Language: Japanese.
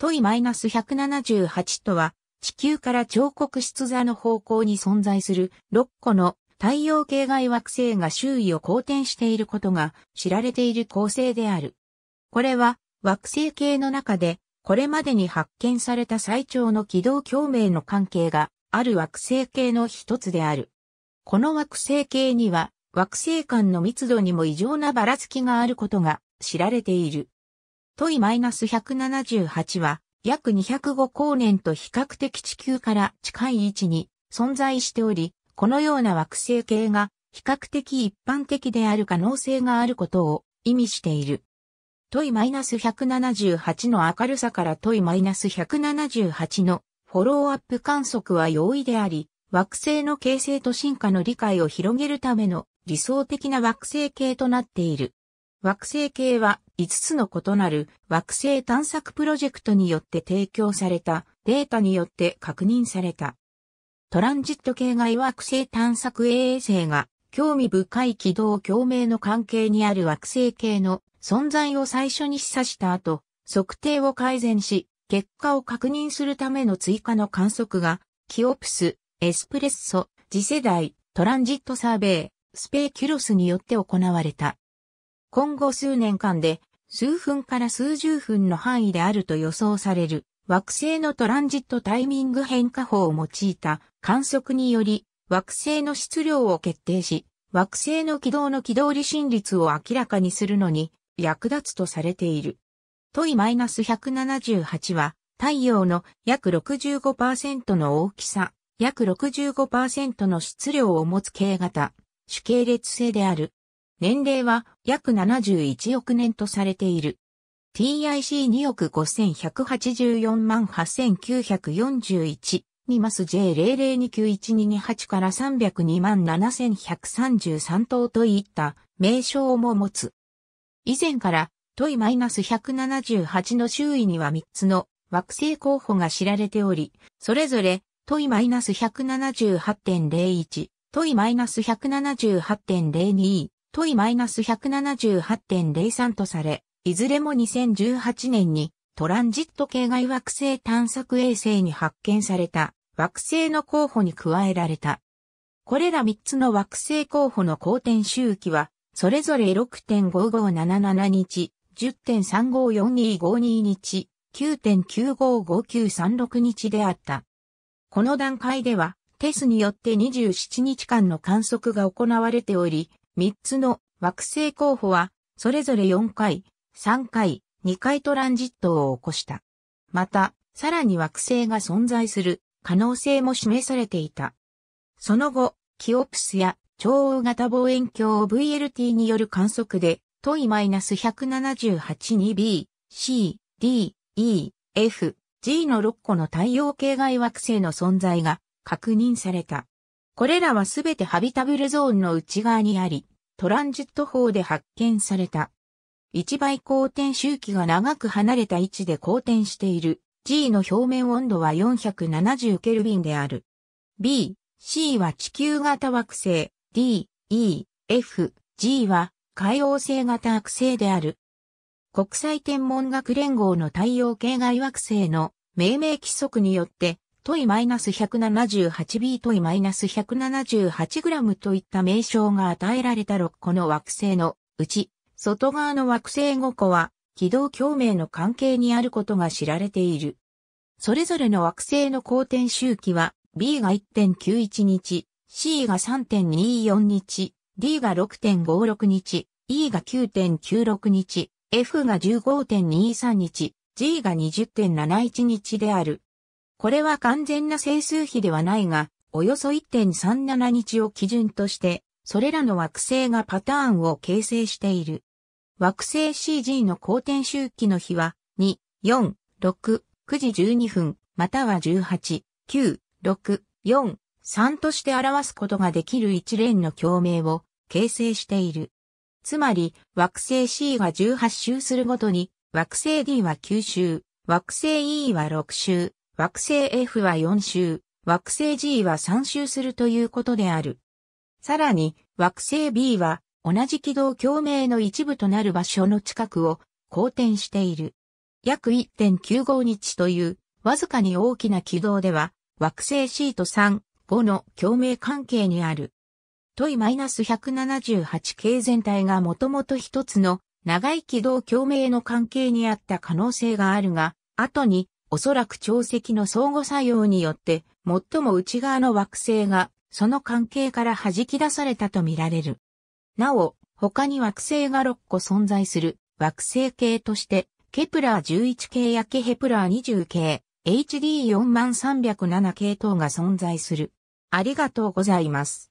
トイ -178 とは、地球から彫刻室座の方向に存在する6個の太陽系外惑星が周囲を公転していることが知られている構成である。これは惑星系の中でこれまでに発見された最長の軌道共鳴の関係がある惑星系の一つである。この惑星系には惑星間の密度にも異常なばらつきがあることが知られている。トイ -178 は約205光年と比較的地球から近い位置に存在しており、このような惑星系が比較的一般的である可能性があることを意味している。トイ -178 の明るさからトイ -178 のフォローアップ観測は容易であり、惑星の形成と進化の理解を広げるための理想的な惑星系となっている。惑星系は5つの異なる惑星探索プロジェクトによって提供されたデータによって確認された。トランジット系外惑星探索衛星が興味深い軌道共鳴の関係にある惑星系の存在を最初に示唆した後、測定を改善し、結果を確認するための追加の観測が、キオプス、エスプレッソ、次世代、トランジットサーベイ、スペーキュロスによって行われた。今後数年間で数分から数十分の範囲であると予想される惑星のトランジットタイミング変化法を用いた観測により惑星の質量を決定し惑星の軌道の軌道離心率を明らかにするのに役立つとされている。トイ -178 は太陽の約65%の大きさ、約65%の質量を持つ系型、主系列性である。年齢は約71億年とされている。TIC2 億5184万8941にマス j 0 0 2 9 1 2 2 8から302万7133等といった名称も持つ。以前からトイマイナス178の周囲には3つの惑星候補が知られており、それぞれトイマイナス178.01、トイマイナス178.02、トイ -178.03 とされ、いずれも2018年にトランジット系外惑星探索衛星に発見された惑星の候補に加えられた。これら3つの惑星候補の公転周期は、それぞれ6.5577日、10.354252日、9.955936日であった。この段階では、テスによって27日間の観測が行われており、3つの惑星候補は、それぞれ4回、3回、2回トランジットを起こした。また、さらに惑星が存在する可能性も示されていた。その後、キオプスや超大型望遠鏡 VLT による観測で、トイ -178-2b、c、d、e、f、g の6個の太陽系外惑星の存在が確認された。これらはすべてハビタブルゾーンの内側にあり、トランジット法で発見された。一倍光転周期が長く離れた位置で光転している G の表面温度は470ケルビンである。B、C は地球型惑星、D、E、F、G は海王星型惑星である。国際天文学連合の太陽系外惑星の命名規則によってトイ -178b トイ -178g といった名称が与えられた6個の惑星のうち、外側の惑星5個は軌道共鳴の関係にあることが知られている。それぞれの惑星の公転周期は B が1.91日、C が3.24日、D が6.56日、E が9.96日、F が15.23日、G が20.71日である。これは完全な整数比ではないが、およそ1.37日を基準として、それらの惑星がパターンを形成している。惑星 CG の公転周期の比は、2、4、6、9時12分、または18、9、6、4、3として表すことができる一連の共鳴を形成している。つまり、惑星 C が18周するごとに、惑星 D は9周、惑星 E は6周、惑星 F は4周、惑星 G は3周するということである。さらに、惑星 B は同じ軌道共鳴の一部となる場所の近くを公転している。約1.95日というわずかに大きな軌道では惑星 C と3、5の共鳴関係にある。トイ -178 系全体がもともと一つの長い軌道共鳴の関係にあった可能性があるが、後におそらく潮汐の相互作用によって、最も内側の惑星が、その関係から弾き出されたとみられる。なお、他に惑星が6個存在する惑星系として、ケプラー11系やケヘプラー20系、h d 4 3 0 7系等が存在する。ありがとうございます。